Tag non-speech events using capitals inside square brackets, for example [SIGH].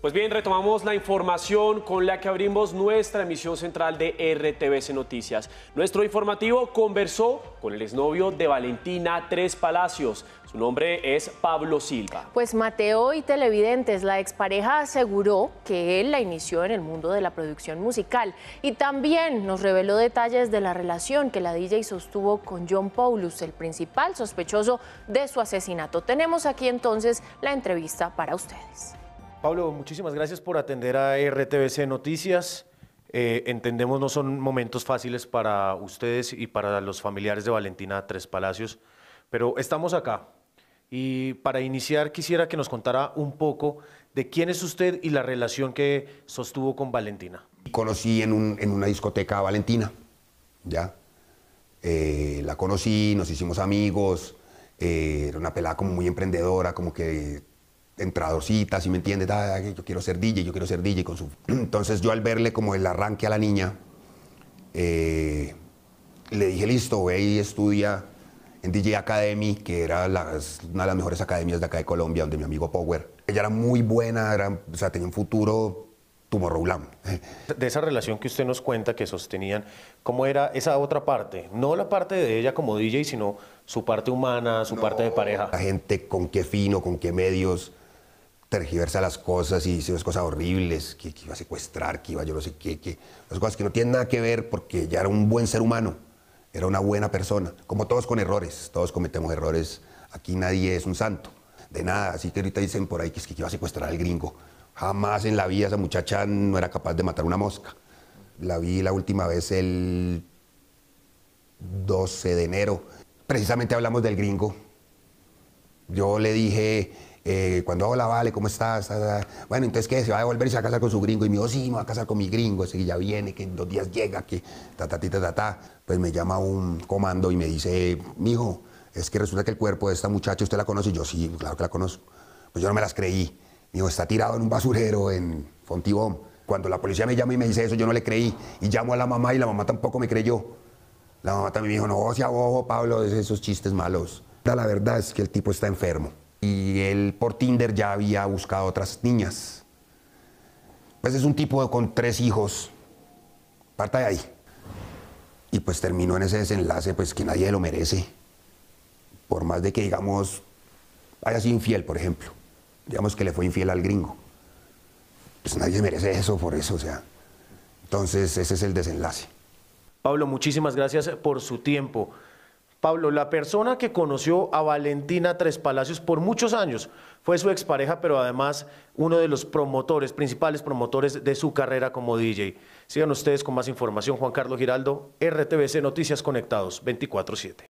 Pues bien, retomamos la información con la que abrimos nuestra emisión central de RTBC Noticias. Nuestro informativo conversó con el exnovio de Valentina Tres Palacios. Su nombre es Pablo Silva. Pues Mateo y Televidentes, la expareja aseguró que él la inició en el mundo de la producción musical y también nos reveló detalles de la relación que la DJ sostuvo con John Paulus, el principal sospechoso de su asesinato. Tenemos aquí entonces la entrevista para ustedes. Pablo, muchísimas gracias por atender a RTBC Noticias. Entendemos eh, entendemos no son momentos fáciles para ustedes y para los familiares de Valentina Tres Palacios, pero estamos acá. Y para iniciar quisiera que nos contara un poco de quién es usted y la relación que sostuvo con Valentina. Conocí en, una discoteca a Valentina, ¿ya? Eh, la conocí, nos hicimos amigos, eh, era una pelada como muy emprendedora, como que entradorcita, si me entiendes, ah, yo quiero ser DJ, yo quiero ser DJ con su... [CLEARS THROAT] Entonces yo al verle como el arranque a la niña, eh, le dije, listo, ve y estudia en DJ Academy, que era una de las mejores academias de acá de Colombia, donde mi amigo Power. Ella era muy buena, era, o sea, tenía un futuro tumorroulán. De esa relación que usted nos cuenta que sostenían, ¿cómo era esa otra parte? No la parte de ella como DJ, sino su parte humana, su parte de pareja. La gente con qué fino, con qué medios tergiversa las cosas y hicimos cosas horribles, que, iba a secuestrar, que iba yo no sé qué, que las cosas que no tienen nada que ver porque ya era un buen ser humano, era una buena persona, como todos con errores, todos cometemos errores, aquí nadie es un santo, de nada, así que ahorita dicen por ahí que, es que iba a secuestrar al gringo, jamás en la vida esa muchacha no era capaz de matar una mosca, la vi la última vez el 12 de enero, precisamente hablamos del gringo, yo le dije, eh, cuando hola, vale, ¿cómo estás? Ah, ah". Bueno, entonces, ¿qué? ¿Se va a devolver y se va a casar con su gringo? Y me dijo, sí, me va a casar con mi gringo, ese que ya viene, que en dos días llega, que ta, ta, ta, ta, ta. Pues me llama un comando y me dice, mijo, es que resulta que el cuerpo de esta muchacha, ¿usted la conoce? Y yo, sí, claro que la conozco. Pues yo no me las creí. Me está tirado en un basurero en Fontibón. Cuando la policía me llama y me dice eso, yo no le creí. Y llamo a la mamá y la mamá tampoco me creyó. La mamá también me dijo, no, sea bobo, Pablo, es esos chistes malos. La verdad es que el tipo está enfermo y él por Tinder ya había buscado otras niñas. Pues es un tipo con tres hijos. Parta de ahí. Y pues terminó en ese desenlace, pues que nadie lo merece. Por más de que, digamos, haya sido infiel, por ejemplo. Digamos que le fue infiel al gringo. Pues nadie merece eso por eso, o sea. Entonces, ese es el desenlace. Pablo, muchísimas gracias por su tiempo. Pablo, la persona que conoció a Valentina Tres Palacios por muchos años fue su expareja, pero además uno de los promotores, principales promotores de su carrera como DJ. Sigan ustedes con más información. Juan Carlos Giraldo, RTBC Noticias Conectados, 24-7.